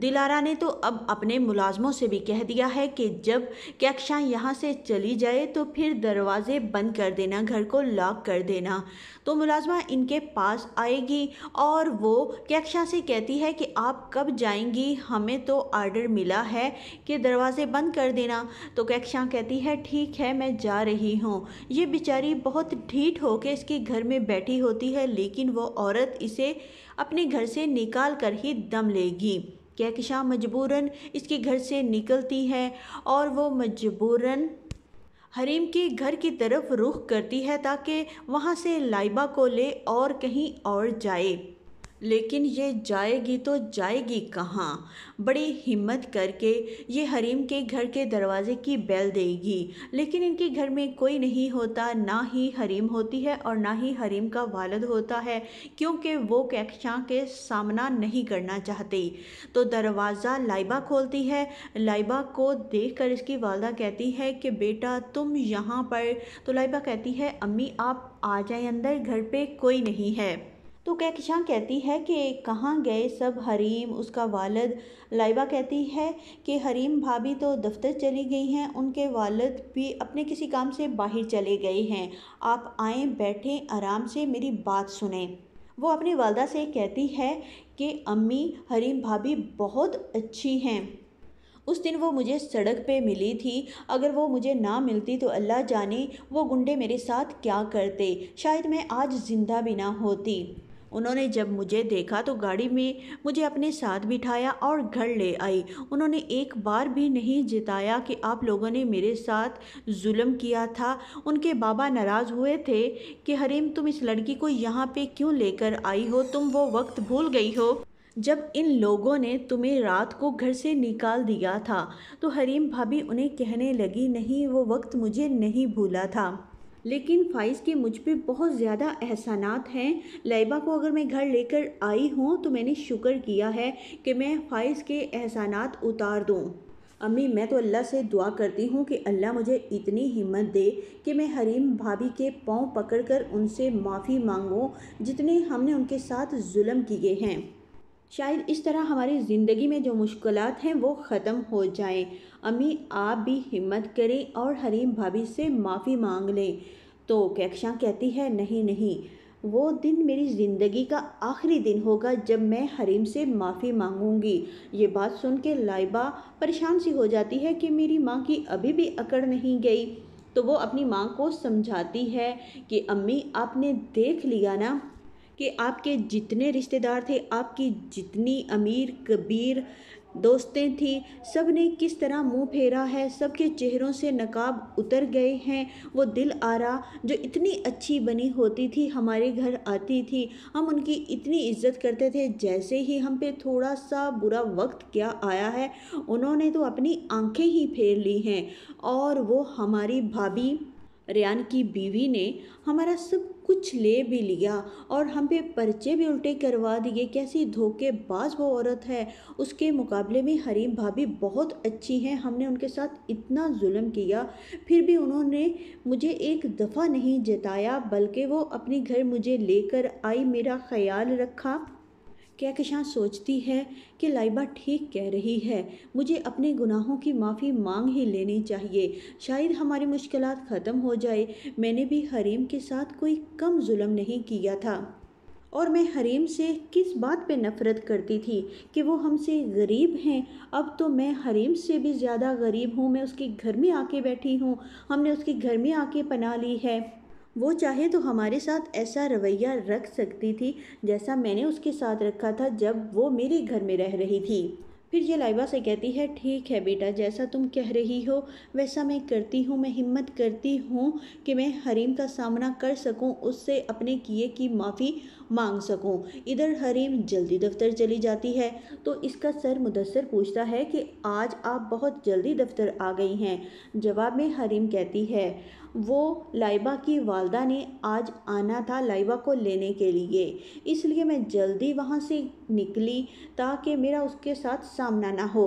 दिलारा ने तो अब अपने मुलाजमों से भी कह दिया है कि जब कैक्षा यहाँ से चली जाए तो फिर दरवाजे बंद कर देना घर को लॉक कर देना तो मुलाजमा इनके पास आएगी और वो कैक्षा से कहती है कि आप कब जाएंगी हमें तो आर्डर मिला है कि दरवाजे बंद कर देना तो कैक्षा कहती है ठीक है मैं जा रही हूँ ये बेचारी बहुत ढीठ होकर इसके घर में बैठी होती है लेकिन वो औरत इसे अपने घर से निकाल कर ही दम लेगी कहकशां मजबूरन इसके घर से निकलती है और वो मजबूरन हरीम के घर की तरफ रुख करती है ताकि वहाँ से लाइबा को ले और कहीं और जाए लेकिन ये जाएगी तो जाएगी कहाँ बड़ी हिम्मत करके ये हरीम के घर के दरवाजे की बेल देगी लेकिन इनके घर में कोई नहीं होता ना ही हरीम होती है और ना ही हरीम का वालद होता है क्योंकि वो कक्षा के सामना नहीं करना चाहती तो दरवाज़ा लाइबा खोलती है लाइबा को देखकर इसकी वालदा कहती है कि बेटा तुम यहाँ पर तो लाइबा कहती है अम्मी आप आ जाए अंदर घर पर कोई नहीं है तो कहकशां कहती है कि कहाँ गए सब हरीम उसका वालद लाइबा कहती है कि हरीम भाभी तो दफ्तर चली गई हैं उनके वालद भी अपने किसी काम से बाहर चले गए हैं आप आए बैठें आराम से मेरी बात सुने वो अपनी वालदा से कहती है कि अम्मी हरीम भाभी बहुत अच्छी हैं उस दिन वो मुझे सड़क पे मिली थी अगर वो मुझे ना मिलती तो अल्लाह जाने वो गुंडे मेरे साथ क्या करते शायद मैं आज ज़िंदा भी ना होती उन्होंने जब मुझे देखा तो गाड़ी में मुझे अपने साथ बिठाया और घर ले आई उन्होंने एक बार भी नहीं जिताया कि आप लोगों ने मेरे साथ जुल्म किया था उनके बाबा नाराज़ हुए थे कि हरीम तुम इस लड़की को यहाँ पे क्यों लेकर आई हो तुम वो वक्त भूल गई हो जब इन लोगों ने तुम्हें रात को घर से निकाल दिया था तो हरीम भाभी उन्हें कहने लगी नहीं वो वक्त मुझे नहीं भूला था लेकिन फ़ाइज़ के मुझ पर बहुत ज़्यादा एहसानात हैं लैबा को अगर मैं घर लेकर आई हूँ तो मैंने शुक्र किया है कि मैं फ़ाइज़ के एहसानात उतार दूँ अम्मी मैं तो अल्लाह से दुआ करती हूँ कि अल्लाह मुझे इतनी हिम्मत दे कि मैं हरीम भाभी के पाँव पकड़कर उनसे माफ़ी मांगूँ जितने हमने उनके साथ जुल्म किए हैं शायद इस तरह हमारी ज़िंदगी में जो मुश्किल हैं वो ख़त्म हो जाएं। अम्मी आप भी हिम्मत करें और हरीम भाभी से माफ़ी मांग लें तो कैक्षा कहती है नहीं नहीं वो दिन मेरी ज़िंदगी का आखिरी दिन होगा जब मैं हरीम से माफ़ी मांगूंगी ये बात सुन के लाइबा परेशान सी हो जाती है कि मेरी माँ की अभी भी अकड़ नहीं गई तो वो अपनी माँ को समझाती है कि अम्मी आपने देख लिया ना कि आपके जितने रिश्तेदार थे आपकी जितनी अमीर कबीर दोस्तें थीं सब ने किस तरह मुंह फेरा है सबके चेहरों से नकाब उतर गए हैं वो दिल आरा जो इतनी अच्छी बनी होती थी हमारे घर आती थी हम उनकी इतनी इज्जत करते थे जैसे ही हम पे थोड़ा सा बुरा वक्त क्या आया है उन्होंने तो अपनी आंखें ही फेर ली हैं और वो हमारी भाभी रियान की बीवी ने हमारा सब कुछ ले भी लिया और हम पे पर्चे भी उल्टे करवा दिए कैसी धोखेबाज वो औरत है उसके मुकाबले में हरीम भाभी बहुत अच्छी हैं हमने उनके साथ इतना जुल्म किया फिर भी उन्होंने मुझे एक दफ़ा नहीं जताया बल्कि वो अपने घर मुझे लेकर आई मेरा ख्याल रखा कहकशां सोचती है कि लाइबा ठीक कह रही है मुझे अपने गुनाहों की माफ़ी मांग ही लेनी चाहिए शायद हमारी मुश्किल ख़त्म हो जाए मैंने भी हरीम के साथ कोई कम जुलम नहीं किया था और मैं हरीम से किस बात पे नफ़रत करती थी कि वो हमसे गरीब हैं अब तो मैं हरीम से भी ज़्यादा गरीब हूँ मैं उसके घर में आके बैठी हूँ हमने उसके घर में आके पना ली है वो चाहे तो हमारे साथ ऐसा रवैया रख सकती थी जैसा मैंने उसके साथ रखा था जब वो मेरे घर में रह रही थी फिर ये लाइबा से कहती है ठीक है बेटा जैसा तुम कह रही हो वैसा मैं करती हूँ मैं हिम्मत करती हूँ कि मैं हरीम का सामना कर सकूँ उससे अपने किए की माफ़ी मांग सकूँ इधर हरीम जल्दी दफ्तर चली जाती है तो इसका सर मुदसर पूछता है कि आज आप बहुत जल्दी दफ्तर आ गई हैं जवाब में हरीम कहती है वो लाइबा की वालदा ने आज आना था लाइबा को लेने के लिए इसलिए मैं जल्दी वहाँ से निकली ताकि मेरा उसके साथ सामना ना हो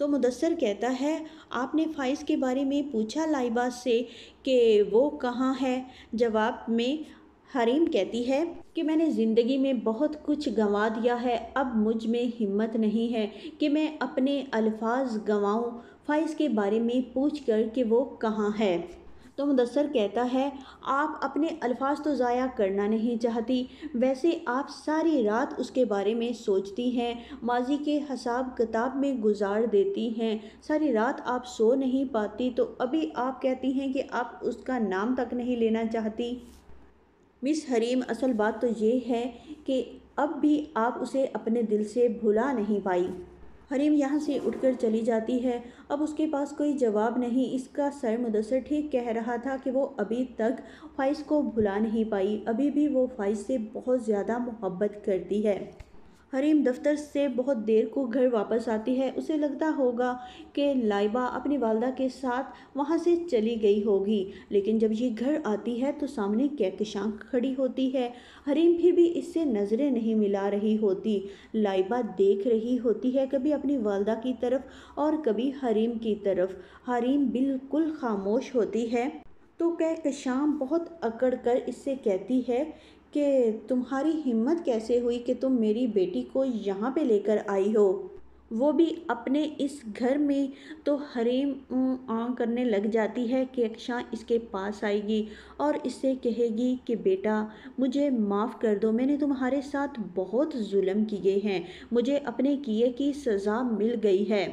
तो मुदसर कहता है आपने फाइज के बारे में पूछा लाइबा से कि वो कहाँ है जवाब में हरीम कहती है कि मैंने ज़िंदगी में बहुत कुछ गंवा दिया है अब मुझ में हिम्मत नहीं है कि मैं अपने अल्फाज गंवाऊँ फ़ाइज़ के बारे में पूछ कर कि वो कहाँ है तो मुदसर कहता है आप अपने अल्फाज तो ज़ाया करना नहीं चाहती वैसे आप सारी रात उसके बारे में सोचती हैं माजी के हिसाब किताब में गुजार देती हैं सारी रात आप सो नहीं पाती तो अभी आप कहती हैं कि आप उसका नाम तक नहीं लेना चाहती मिस हरीम असल बात तो ये है कि अब भी आप उसे अपने दिल से भुला नहीं पाई हरीम यहाँ से उठकर चली जाती है अब उसके पास कोई जवाब नहीं इसका सर मुदसर ठीक कह रहा था कि वो अभी तक फाइज को भुला नहीं पाई अभी भी वो फाइज से बहुत ज़्यादा मोहब्बत करती है हरीम दफ्तर से बहुत देर को घर वापस आती है उसे लगता होगा कि लाइबा अपनी वालदा के साथ वहाँ से चली गई होगी लेकिन जब ये घर आती है तो सामने कैकशां खड़ी होती है हरीम फिर भी इससे नज़रें नहीं मिला रही होती लाइबा देख रही होती है कभी अपनी वालदा की तरफ और कभी हरीम की तरफ हरीम बिल्कुल खामोश होती है तो कहकशाम बहुत अकड़ कर इससे कहती है कि तुम्हारी हिम्मत कैसे हुई कि तुम मेरी बेटी को यहाँ पे लेकर आई हो वो भी अपने इस घर में तो हरीम आँ करने लग जाती है कि अक्षा इसके पास आएगी और इससे कहेगी कि बेटा मुझे माफ़ कर दो मैंने तुम्हारे साथ बहुत जुल्म किए हैं मुझे अपने किए की सज़ा मिल गई है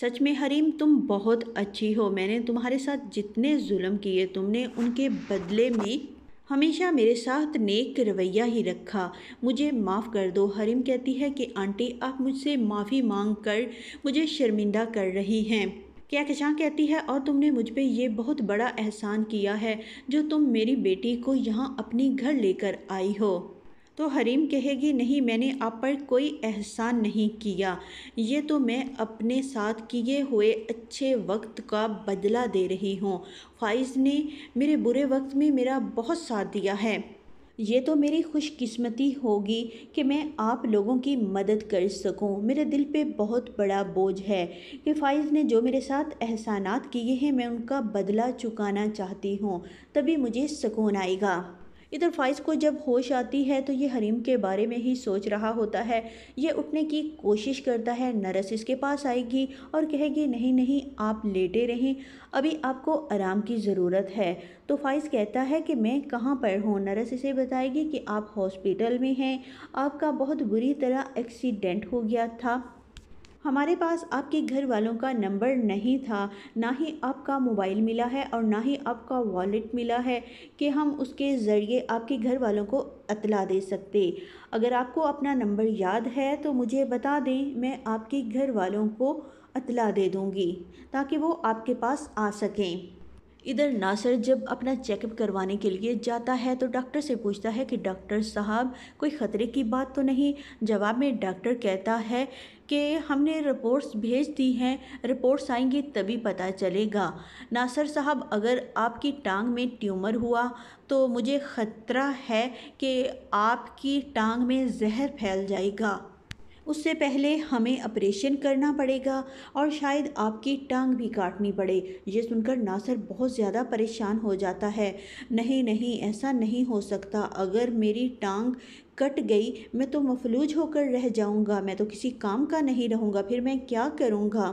सच में हरीम तुम बहुत अच्छी हो मैंने तुम्हारे साथ जितने जुल्म किए तुमने उनके बदले में हमेशा मेरे साथ नेक रवैया ही रखा मुझे माफ़ कर दो हरिम कहती है कि आंटी आप मुझसे माफ़ी मांग कर मुझे शर्मिंदा कर रही हैं क्या कशां कहती है और तुमने मुझ पर यह बहुत बड़ा एहसान किया है जो तुम मेरी बेटी को यहाँ अपने घर लेकर आई हो तो हरीम कहेगी नहीं मैंने आप पर कोई एहसान नहीं किया ये तो मैं अपने साथ किए हुए अच्छे वक्त का बदला दे रही हूँ फ़ाइज़ ने मेरे बुरे वक्त में मेरा बहुत साथ दिया है ये तो मेरी खुशकिस्मती होगी कि मैं आप लोगों की मदद कर सकूं। मेरे दिल पे बहुत बड़ा बोझ है कि फ़ाइज़ ने जो मेरे साथ एहसानात किए हैं मैं उनका बदला चुकाना चाहती हूँ तभी मुझे सुकून आएगा इधर फाइज को जब होश आती है तो ये हरीम के बारे में ही सोच रहा होता है ये उठने की कोशिश करता है नरस इसके पास आएगी और कहेगी नहीं नहीं आप लेटे रहें अभी आपको आराम की ज़रूरत है तो फाइज कहता है कि मैं कहाँ पर हूँ नरस इसे बताएगी कि आप हॉस्पिटल में हैं आपका बहुत बुरी तरह एक्सीडेंट हो गया था हमारे पास आपके घर वालों का नंबर नहीं था ना ही आपका मोबाइल मिला है और ना ही आपका वॉलेट मिला है कि हम उसके ज़रिए आपके घर वालों को अतला दे सकते अगर आपको अपना नंबर याद है तो मुझे बता दें मैं आपके घर वालों को अतला दे दूँगी ताकि वो आपके पास आ सकें इधर नासर जब अपना चेकअप करवाने के लिए जाता है तो डॉक्टर से पूछता है कि डॉक्टर साहब कोई ख़तरे की बात तो नहीं जवाब में डॉक्टर कहता है कि हमने रिपोर्ट्स भेज दी हैं रिपोर्ट्स आएंगी तभी पता चलेगा नासर साहब अगर आपकी टांग में ट्यूमर हुआ तो मुझे ख़तरा है कि आपकी टांग में जहर फैल जाएगा उससे पहले हमें ऑपरेशन करना पड़ेगा और शायद आपकी टांग भी काटनी पड़े ये सुनकर नासर बहुत ज़्यादा परेशान हो जाता है नहीं नहीं ऐसा नहीं हो सकता अगर मेरी टांग कट गई मैं तो मफलूज होकर रह जाऊंगा मैं तो किसी काम का नहीं रहूंगा फिर मैं क्या करूंगा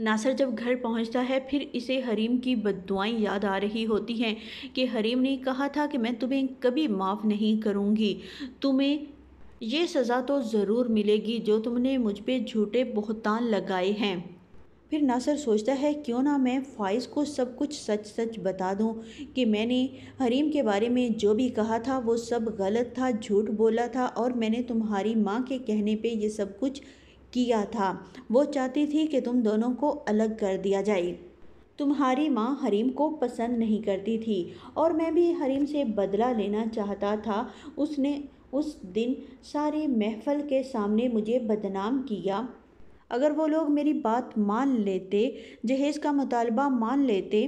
नासर जब घर पहुंचता है फिर इसे हरीम की बदुआएं याद आ रही होती हैं कि हरीम ने कहा था कि मैं तुम्हें कभी माफ़ नहीं करूंगी तुम्हें ये सज़ा तो ज़रूर मिलेगी जो तुमने मुझ पर झूठे बहुतान लगाए हैं फिर नासर सोचता है क्यों ना मैं फ़ाइज़ को सब कुछ सच सच बता दूं कि मैंने हरीम के बारे में जो भी कहा था वो सब गलत था झूठ बोला था और मैंने तुम्हारी माँ के कहने पे ये सब कुछ किया था वो चाहती थी कि तुम दोनों को अलग कर दिया जाए तुम्हारी माँ हरीम को पसंद नहीं करती थी और मैं भी हरीम से बदला लेना चाहता था उसने उस दिन सारे महफल के सामने मुझे बदनाम किया अगर वो लोग मेरी बात मान लेते जहेज़ का मुतालबा मान लेते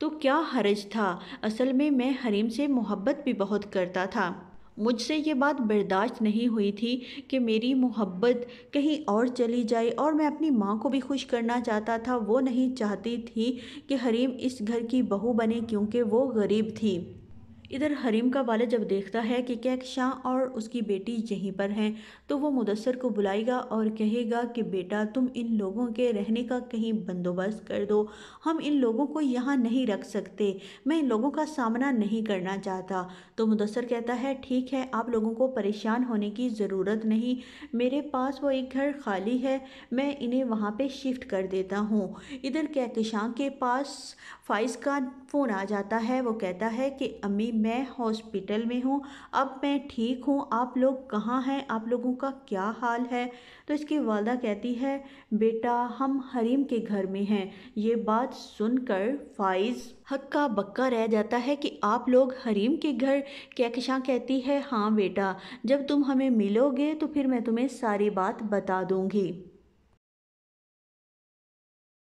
तो क्या हरज था असल में मैं हरीम से मोहब्बत भी बहुत करता था मुझसे ये बात बर्दाश्त नहीं हुई थी कि मेरी मोहब्बत कहीं और चली जाए और मैं अपनी माँ को भी खुश करना चाहता था वो नहीं चाहती थी कि हरीम इस घर की बहू बने क्योंकि वो गरीब थी इधर हरीम का वालद जब देखता है कि कैक शाह और उसकी बेटी यहीं पर हैं तो वो मुदसर को बुलाएगा और कहेगा कि बेटा तुम इन लोगों के रहने का कहीं बंदोबस्त कर दो हम इन लोगों को यहाँ नहीं रख सकते मैं इन लोगों का सामना नहीं करना चाहता तो मुदसर कहता है ठीक है आप लोगों को परेशान होने की ज़रूरत नहीं मेरे पास वो एक घर खाली है मैं इन्हें वहाँ पर शिफ्ट कर देता हूँ इधर कैक शाह के पास फाइज का फ़ोन आ जाता है वो कहता है कि अम्मी मैं हॉस्पिटल में हूँ अब मैं ठीक हूँ आप लोग कहाँ हैं आप लोगों का क्या हाल है तो इसकी वालदा कहती है बेटा हम हरीम के घर में हैं ये बात सुनकर फाइज़ हक्का बक्का रह जाता है कि आप लोग हरीम के घर कैकशां कहती है हाँ बेटा जब तुम हमें मिलोगे तो फिर मैं तुम्हें सारी बात बता दूँगी